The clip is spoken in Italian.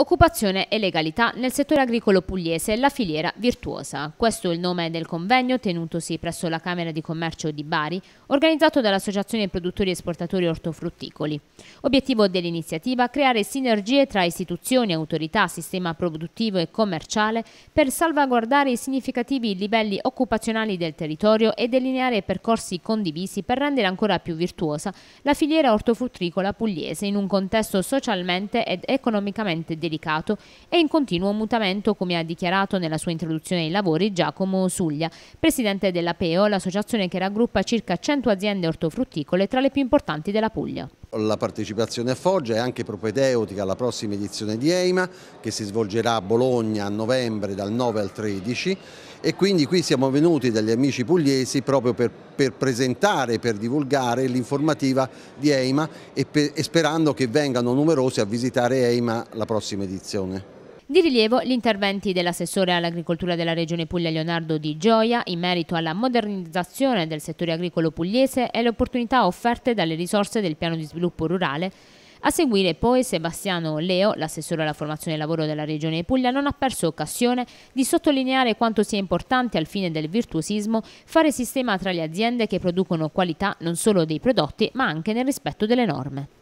Occupazione e legalità nel settore agricolo pugliese, la filiera virtuosa. Questo è il nome del convegno tenutosi presso la Camera di Commercio di Bari, organizzato dall'Associazione Produttori e Esportatori Ortofrutticoli. Obiettivo dell'iniziativa creare sinergie tra istituzioni, autorità, sistema produttivo e commerciale per salvaguardare i significativi livelli occupazionali del territorio e delineare percorsi condivisi per rendere ancora più virtuosa la filiera ortofrutticola pugliese in un contesto socialmente ed economicamente delicato delicato e in continuo mutamento, come ha dichiarato nella sua introduzione ai lavori Giacomo Suglia, presidente della PEO, l'associazione che raggruppa circa 100 aziende ortofrutticole tra le più importanti della Puglia. La partecipazione a Foggia è anche propedeutica alla prossima edizione di EIMA che si svolgerà a Bologna a novembre dal 9 al 13 e quindi qui siamo venuti dagli amici pugliesi proprio per, per presentare, per divulgare l'informativa di EIMA e, per, e sperando che vengano numerosi a visitare EIMA la prossima edizione. Di rilievo gli interventi dell'assessore all'agricoltura della Regione Puglia Leonardo Di Gioia in merito alla modernizzazione del settore agricolo pugliese e le opportunità offerte dalle risorse del piano di sviluppo rurale a seguire poi Sebastiano Leo, l'assessore alla formazione e lavoro della Regione Puglia, non ha perso occasione di sottolineare quanto sia importante al fine del virtuosismo fare sistema tra le aziende che producono qualità non solo dei prodotti ma anche nel rispetto delle norme.